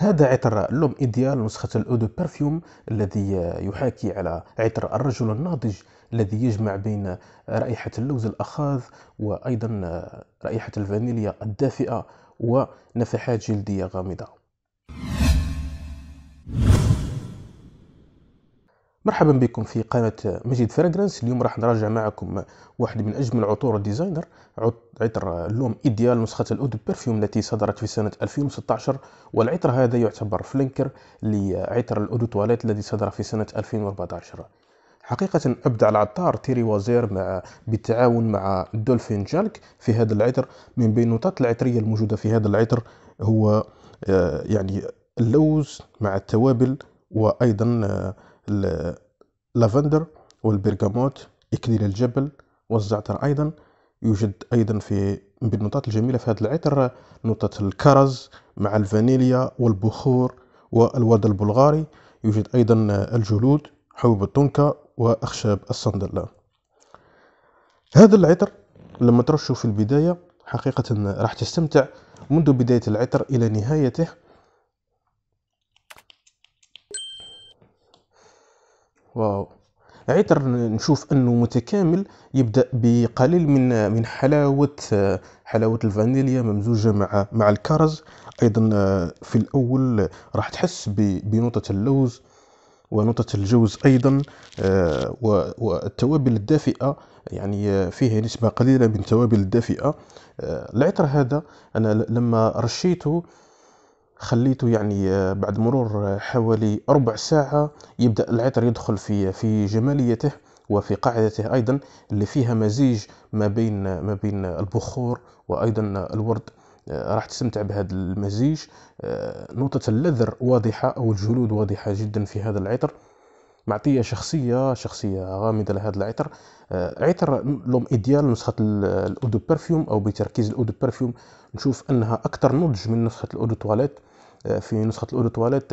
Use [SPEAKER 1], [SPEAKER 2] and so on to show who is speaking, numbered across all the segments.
[SPEAKER 1] هذا عطر لوم ايديال نسخة الأودو برفيوم الذي يحاكي على عطر الرجل الناضج الذي يجمع بين رائحة اللوز الأخاذ وأيضا رائحة الفانيليا الدافئة ونفحات جلدية غامضة مرحبا بكم في قناة مجد فراغرانس اليوم راح نراجع معكم واحد من أجمل عطور الديزاينر عطر اللوم إيديال نسخة الأود برفيوم التي صدرت في سنة 2016 والعطر هذا يعتبر فلينكر لعطر الأود تواليت الذي صدر في سنة 2014 حقيقة أبدع العطار تيري وازير مع بالتعاون مع دولفين جالك في هذا العطر من بين النقاط العطرية الموجودة في هذا العطر هو آه، يعني اللوز مع التوابل وأيضا آه، اللافندر والبرغاموت إكليل الجبل والزعتر أيضا يوجد أيضا في بالنوتات الجميلة في هذا العطر نوتة الكرز مع الفانيليا والبخور والورد البلغاري يوجد أيضا الجلود حبوب التونكا وأخشاب الصندل هذا العطر لما ترشه في البداية حقيقة راح تستمتع منذ بداية العطر إلى نهايته واو عطر نشوف انه متكامل يبدا بقليل من من حلاوه حلاوه الفانيليا ممزوجه مع مع الكرز ايضا في الاول راح تحس بنوطه اللوز ونوطه الجوز ايضا والتوابل الدافئه يعني فيه نسبه قليله من التوابل الدافئه العطر هذا انا لما رشيته خليته يعني آه، بعد مرور آه، حوالي ربع ساعة يبدأ العطر يدخل في آه، في جماليته وفي قاعدته أيضا اللي فيها مزيج ما بين ما بين البخور وأيضا الورد راح تستمتع بهذا المزيج نقطة اللذر واضحة أو الجلود واضحة جدا في هذا العطر معطية شخصية شخصية غامضة لهذا العطر عطر لوم إيديال نسخة الأودو برفيوم أو بتركيز الأودو برفيوم نشوف أنها أكثر نضج من نسخة الأودو تواليت في نسخة الأولو تواليت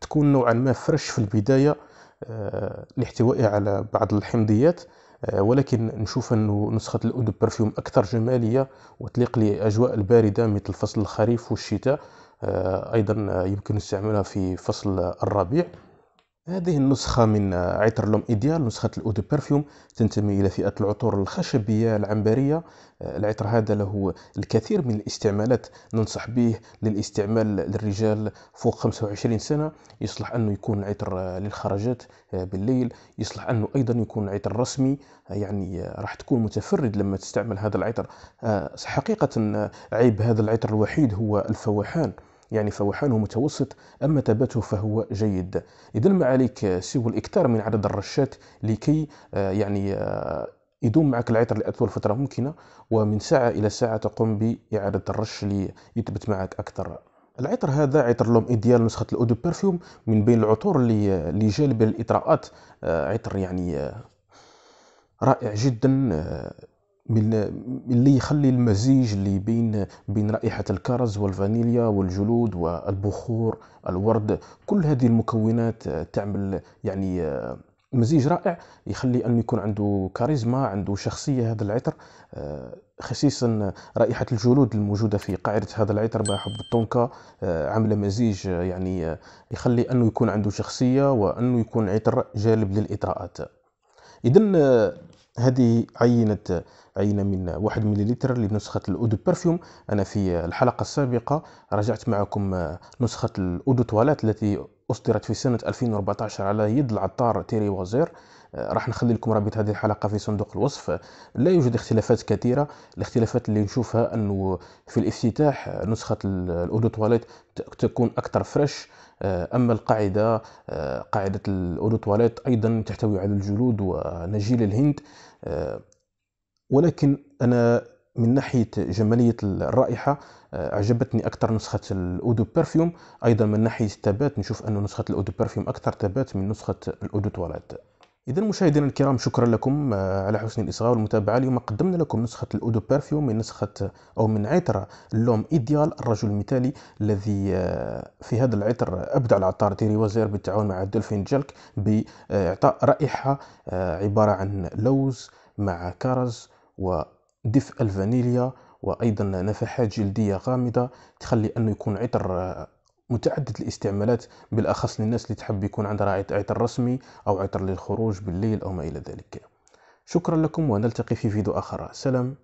[SPEAKER 1] تكون نوعا ما فرش في البداية آه، لاحتوائها على بعض الحمضيات آه، ولكن نشوف أنه نسخة الأودو برفيوم أكثر جمالية وتليق لأجواء الباردة مثل فصل الخريف والشتاء آه، أيضا يمكن استعمالها في فصل الربيع هذه النسخة من عطر لوم إيديال نسخة الأو دو بيرفيوم تنتمي إلى فئة العطور الخشبية العنبرية العطر هذا له الكثير من الاستعمالات ننصح به للاستعمال للرجال فوق 25 سنة يصلح أنه يكون عطر للخرجات بالليل يصلح أنه أيضا يكون عطر رسمي يعني راح تكون متفرد لما تستعمل هذا العطر أه، حقيقة عيب هذا العطر الوحيد هو الفواحان يعني فوحانه متوسط أما ثباته فهو جيد إذا ما عليك سوى الإكثار من عدد الرشات لكي آه، يعني آه، يدوم معك العطر لأطول فترة ممكنة ومن ساعة إلى ساعة تقوم بإعادة الرش ليثبت معك أكثر العطر هذا عطر لوم ايديال نسخه الأودو بيرفيوم من بين العطور اللي اللي جالبه للاطراءات آه، عطر يعني رائع جدا اللي يخلي المزيج اللي بين بين رائحة الكرز والفانيليا والجلود والبخور الورد كل هذه المكونات آه، تعمل يعني آه، مزيج رائع يخلي أن يكون عنده كاريزما عنده شخصية هذا العطر آه، خصيصا رائحة الجلود الموجودة في قاعدة هذا العطر بحب التونكا عاملة مزيج يعني يخلي أنه يكون عنده شخصية وأنه يكون عطر جالب للإطراءات إذا هذه عينة عينة من واحد مليلتر لنسخة الأو برفيوم أنا في الحلقة السابقة رجعت معكم نسخة الأو دو تواليت التي أصدرت في سنة 2014 على يد العطار تيري وزير آه، راح نخلي لكم رابط هذه الحلقه في صندوق الوصف لا يوجد اختلافات كثيره الاختلافات اللي نشوفها انه في الافتتاح آه، نسخه الاودو تواليت تكون اكثر فريش آه، اما القاعده قاعده الاودو تواليت ايضا تحتوي على الجلود ونجيل الهند ولكن انا من ناحية جمالية الرائحة آه، عجبتني أكثر نسخة الأودو برفيوم أيضا من ناحية الثبات نشوف أن نسخة الأودو برفيوم أكثر ثبات من نسخة الأودو تواليت إذا مشاهدينا الكرام شكرا لكم آه، على حسن الإصغاء والمتابعة اليوم قدمنا لكم نسخة الأودو بيرفيوم من نسخة آه، أو من عطر اللوم إيديال الرجل المثالي الذي في هذا العطر أبدع العطار تيري وزير بالتعاون مع دولفين جلك بإعطاء رائحة عبارة عن لوز مع كرز و دفء الفانيليا وايضا نفحات جلديه غامضه تخلي انه يكون عطر آه، متعدد الاستعمالات بالاخص للناس اللي تحب يكون عندها عطر رسمي او عطر للخروج بالليل او ما الى ذلك شكرا لكم ونلتقي في فيديو اخر سلام